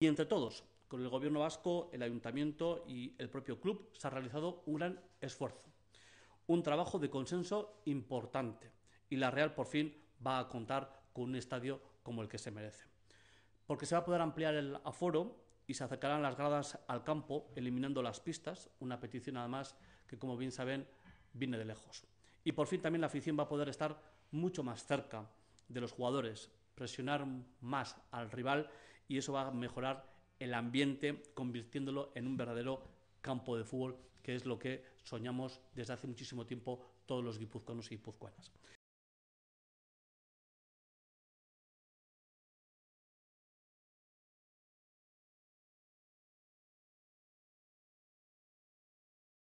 Y entre todos, con el Gobierno vasco, el Ayuntamiento y el propio club, se ha realizado un gran esfuerzo, un trabajo de consenso importante. Y la Real por fin va a contar con un estadio como el que se merece. Porque se va a poder ampliar el aforo y se acercarán las gradas al campo, eliminando las pistas, una petición además que, como bien saben, viene de lejos. Y por fin también la afición va a poder estar mucho más cerca de los jugadores, presionar más al rival y eso va a mejorar el ambiente convirtiéndolo en un verdadero campo de fútbol, que es lo que soñamos desde hace muchísimo tiempo todos los guipuzcoanos y guipuzcoanas.